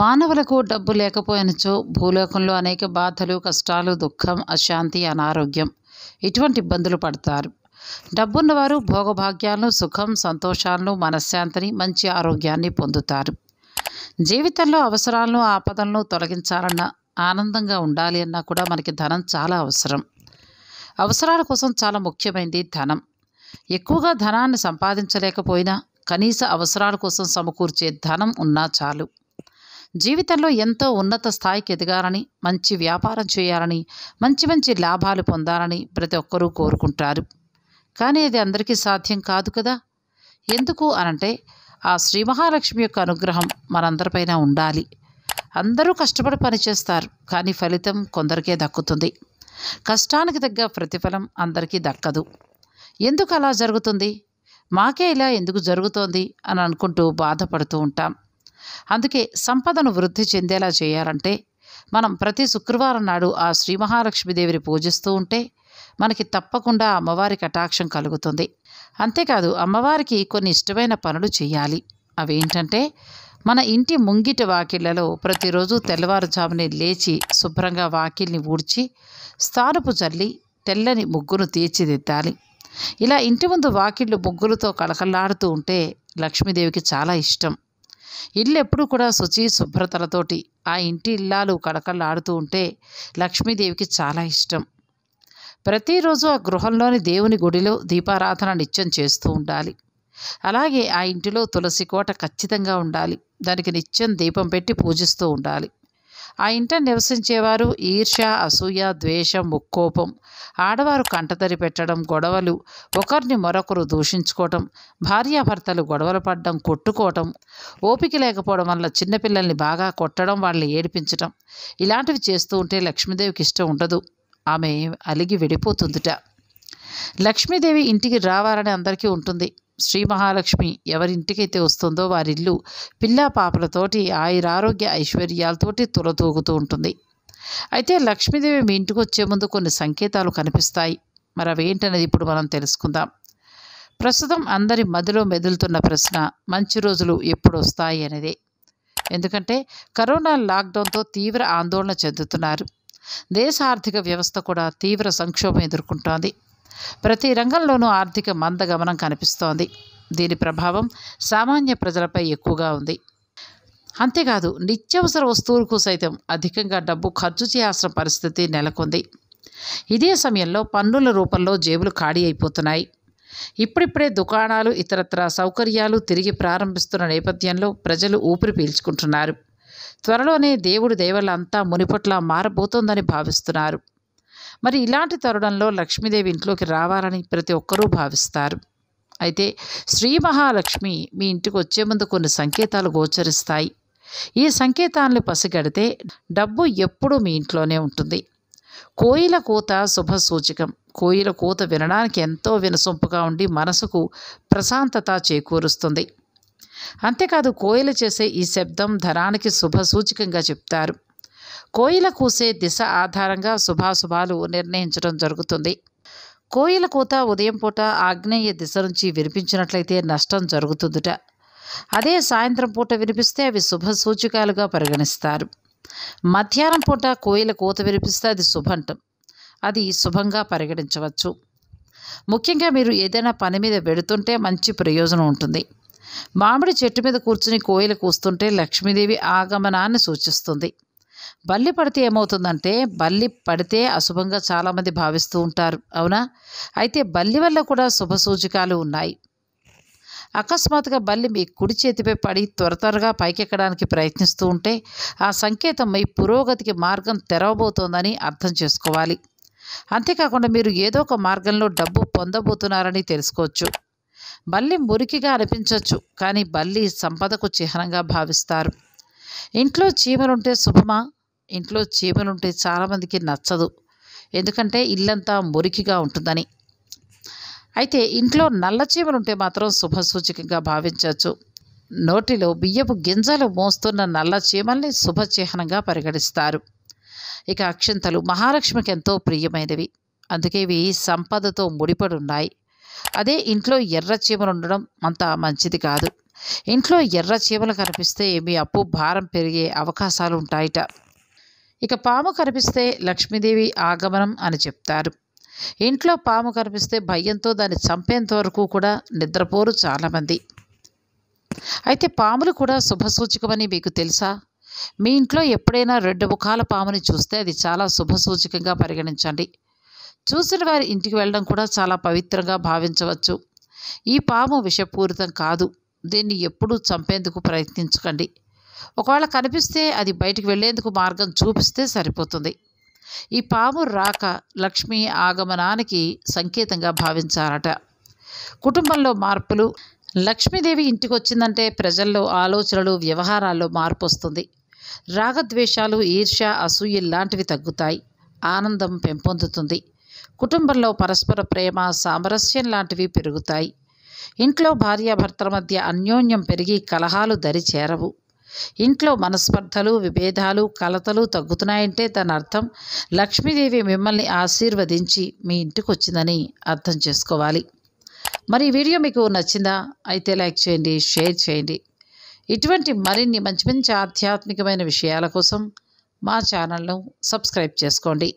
మానవులకు డబ్బు లేకపోయినచో భూలోకంలో అనేక బాధలు కష్టాలు దుఃఖం అశాంతి అనారోగ్యం ఇటువంటి ఇబ్బందులు పడతారు డబ్బున్నవారు భోగభాగ్యాలను సుఖం సంతోషాలను మనశ్శాంతిని మంచి ఆరోగ్యాన్ని పొందుతారు జీవితంలో అవసరాలను ఆపదలను తొలగించాలన్న ఆనందంగా ఉండాలి అన్నా కూడా మనకి ధనం చాలా అవసరం అవసరాల కోసం చాలా ముఖ్యమైనది ధనం ఎక్కువగా ధనాన్ని సంపాదించలేకపోయినా కనీస అవసరాల కోసం సమకూర్చే ధనం ఉన్నా చాలు జీవితంలో ఎంతో ఉన్నత స్థాయికి ఎదగాలని మంచి వ్యాపారం చేయాలని మంచి మంచి లాభాలు పొందాలని ప్రతి ఒక్కరూ కోరుకుంటారు కానీ అది అందరికీ సాధ్యం కాదు కదా ఎందుకు అనంటే ఆ శ్రీ మహాలక్ష్మి యొక్క అనుగ్రహం మనందరిపైన ఉండాలి అందరూ కష్టపడి పనిచేస్తారు కానీ ఫలితం కొందరికే దక్కుతుంది కష్టానికి తగ్గ ప్రతిఫలం అందరికీ దక్కదు ఎందుకు అలా జరుగుతుంది మాకే ఇలా ఎందుకు జరుగుతోంది అని అనుకుంటూ బాధపడుతూ ఉంటాం అందుకే సంపదను వృద్ధి చెందేలా చేయాలంటే మనం ప్రతి శుక్రవారం నాడు ఆ శ్రీ మహాలక్ష్మీదేవిని పూజిస్తూ ఉంటే మనకి తప్పకుండా అమ్మవారి కటాక్షం కలుగుతుంది అంతేకాదు అమ్మవారికి కొన్ని ఇష్టమైన పనులు చేయాలి అవేంటంటే మన ఇంటి ముంగిట వాకిళ్లలో ప్రతిరోజు తెల్లవారుజామునే లేచి శుభ్రంగా వాకిల్ని ఊడ్చి స్థానపు చల్లి తెల్లని ముగ్గును తీర్చిదిద్దాలి ఇలా ఇంటి ముందు వాకిళ్ళు ముగ్గులతో కళకళలాడుతూ ఉంటే లక్ష్మీదేవికి చాలా ఇష్టం ఇల్లు ఎప్పుడూ కూడా శుచి శుభ్రతలతోటి ఆ ఇంటి ఇల్లాలు కళకళలాడుతూ ఉంటే లక్ష్మీదేవికి చాలా ఇష్టం ప్రతిరోజు ఆ గృహంలోని దేవుని గుడిలో దీపారాధన నిత్యం చేస్తూ ఉండాలి అలాగే ఆ ఇంటిలో తులసి కోట ఖచ్చితంగా ఉండాలి దానికి నిత్యం దీపం పెట్టి పూజిస్తూ ఉండాలి ఆ ఇంట నివసించేవారు ఈర్ష అసూయ ద్వేషం ముక్కోపం ఆడవారు కంటతరి పెట్టడం గొడవలు ఒకరిని మరొకరు దూషించుకోవటం భార్యాభర్తలు గొడవలు పడడం కొట్టుకోవటం ఓపిక లేకపోవడం వల్ల చిన్నపిల్లల్ని బాగా కొట్టడం వాళ్ళని ఏడిపించటం ఇలాంటివి చేస్తూ ఉంటే లక్ష్మీదేవికి ఇష్టం ఉండదు ఆమె అలిగి విడిపోతుందిట లక్ష్మీదేవి ఇంటికి రావాలని అందరికీ ఉంటుంది శ్రీ మహాలక్ష్మి ఎవరింటికైతే వస్తుందో వారిల్లు పిల్ల పాపలతోటి ఆయురారోగ్య ఐశ్వర్యాలతోటి తులతూగుతూ ఉంటుంది అయితే లక్ష్మీదేవి మీ ఇంటికి వచ్చే ముందు కొన్ని సంకేతాలు కనిపిస్తాయి మరి అవేంటనేది ఇప్పుడు మనం తెలుసుకుందాం ప్రస్తుతం అందరి మదిలో మెదులుతున్న ప్రశ్న మంచి రోజులు ఎప్పుడు వస్తాయి అనేదే ఎందుకంటే కరోనా లాక్డౌన్తో తీవ్ర ఆందోళన చెందుతున్నారు దేశ ఆర్థిక వ్యవస్థ కూడా తీవ్ర సంక్షోభం ఎదుర్కొంటోంది ప్రతి రంగంలోనూ ఆర్థిక మందగమనం కనిపిస్తోంది దీని ప్రభావం సామాన్య ప్రజలపై ఎక్కువగా ఉంది అంతేకాదు నిత్యవసర వస్తువులకు సైతం అధికంగా డబ్బు ఖర్చు చేయాల్సిన పరిస్థితి నెలకొంది ఇదే సమయంలో పన్నుల రూపంలో జేబులు ఖాళీ అయిపోతున్నాయి ఇప్పుడిప్పుడే దుకాణాలు ఇతరత్ర సౌకర్యాలు తిరిగి ప్రారంభిస్తున్న నేపథ్యంలో ప్రజలు ఊపిరి పీల్చుకుంటున్నారు త్వరలోనే దేవుడు దేవలంతా మునిపట్లా మునిపట్ల మారబోతోందని భావిస్తున్నారు మరి ఇలాంటి తరుణంలో లక్ష్మీదేవి ఇంట్లోకి రావాలని ప్రతి ఒక్కరూ భావిస్తారు అయితే శ్రీ మహాలక్ష్మి మీ ఇంటికి వచ్చే ముందు కొన్ని సంకేతాలు గోచరిస్తాయి ఈ సంకేతాలను పసిగడితే డబ్బు ఎప్పుడూ మీ ఇంట్లోనే ఉంటుంది కోయిల కూత శుభ సూచకం కోయిల కూత వినడానికి ఎంతో వినసొంపుగా ఉండి మనసుకు ప్రశాంతత చేకూరుస్తుంది అంతేకాదు కోయిల చేసే ఈ శబ్దం ధనానికి శుభ సూచకంగా చెప్తారు కోయిల కూసే దిశ ఆధారంగా శుభాశుభాలు నిర్ణయించడం జరుగుతుంది కోయిల కూత ఉదయం పూట ఆగ్నేయ దిశ నుంచి వినిపించినట్లయితే నష్టం జరుగుతుందిట అదే సాయంత్రం పూట వినిపిస్తే అవి శుభ సూచికాలుగా పరిగణిస్తారు మధ్యాహ్నం పూట కోయిల కూత వినిపిస్తే అది శుభంటం అది శుభంగా పరిగణించవచ్చు ముఖ్యంగా మీరు ఏదైనా పని మీద వెడుతుంటే మంచి ప్రయోజనం ఉంటుంది మామిడి చెట్టు మీద కూర్చుని కోయిలు కూస్తుంటే లక్ష్మీదేవి ఆగమనాన్ని సూచిస్తుంది బల్లి పడితే ఏమవుతుందంటే బల్లి పడితే అశుభంగా చాలామంది భావిస్తూ ఉంటారు అవునా అయితే బల్లి వల్ల కూడా శుభ సూచికాలు ఉన్నాయి అకస్మాత్తుగా బల్లి మీ కుడి చేతిపై పడి త్వర త్వరగా పైకెక్కడానికి ప్రయత్నిస్తూ ఉంటే ఆ సంకేతం మీ పురోగతికి మార్గం తెరవబోతోందని అర్థం చేసుకోవాలి అంతేకాకుండా మీరు ఏదో ఒక మార్గంలో డబ్బు పొందబోతున్నారని తెలుసుకోవచ్చు బల్లి మురికిగా అనిపించవచ్చు కానీ బల్లి సంపదకు చిహ్నంగా భావిస్తారు ఇంట్లో చీమలుంటే శుభమా ఇంట్లో చీమలుంటే చాలామందికి నచ్చదు ఎందుకంటే ఇల్లంతా మురికిగా ఉంటుందని అయితే ఇంట్లో నల్ల చీమలుంటే మాత్రం శుభసూచికగా భావించవచ్చు నోటిలో బియ్యపు గింజలు మోస్తున్న నల్ల చీమల్ని శుభచిహ్నంగా పరిగణిస్తారు ఇక అక్షింతలు మహాలక్ష్మికి ఎంతో ప్రియమైనవి అందుకే ఇవి సంపదతో ముడిపడి ఉన్నాయి అదే ఇంట్లో ఎర్ర చీమలు ఉండడం అంత మంచిది కాదు ఇంట్లో ఎర్ర చీమలు కనిపిస్తే మీ అప్పు భారం పెరిగే అవకాశాలు ఉంటాయట ఇక పాము కనిపిస్తే లక్ష్మీదేవి ఆగమనం అని చెప్తారు ఇంట్లో పాము కనిపిస్తే భయంతో దాన్ని చంపేంత వరకు కూడా నిద్రపోరు చాలామంది అయితే పాములు కూడా శుభసూచకమని మీకు తెలుసా మీ ఇంట్లో ఎప్పుడైనా రెండు ముఖాల పాముని చూస్తే అది చాలా శుభసూచకంగా పరిగణించండి చూసిన వారి ఇంటికి వెళ్ళడం కూడా చాలా పవిత్రంగా భావించవచ్చు ఈ పాము విషపూరితం కాదు దీన్ని ఎప్పుడూ చంపేందుకు ప్రయత్నించకండి ఒకవేళ కనిపిస్తే అది బయటికి వెళ్లేందుకు మార్గం చూపిస్తే సరిపోతుంది ఈ పాము రాక లక్ష్మి ఆగమనానికి సంకేతంగా భావించారట కుటుంబంలో మార్పులు లక్ష్మీదేవి ఇంటికి వచ్చిందంటే ప్రజల్లో ఆలోచనలు వ్యవహారాల్లో మార్పు వస్తుంది రాగద్వేషాలు ఈర్ష్య అసూయ లాంటివి తగ్గుతాయి ఆనందం పెంపొందుతుంది కుటుంబంలో పరస్పర ప్రేమ సామరస్యం లాంటివి పెరుగుతాయి ఇంట్లో భార్యాభర్తల మధ్య అన్యోన్యం పెరిగి కలహాలు దరి చేరవు ఇంట్లో మనస్పర్ధలు విభేదాలు కలతలు తగ్గుతున్నాయంటే దాని అర్థం లక్ష్మీదేవి మిమ్మల్ని ఆశీర్వదించి మీ ఇంటికి వచ్చిందని అర్థం చేసుకోవాలి మరి వీడియో మీకు నచ్చిందా అయితే లైక్ చేయండి షేర్ చేయండి ఇటువంటి మరిన్ని మంచి మంచి ఆధ్యాత్మికమైన విషయాల కోసం మా ఛానల్ను సబ్స్క్రైబ్ చేసుకోండి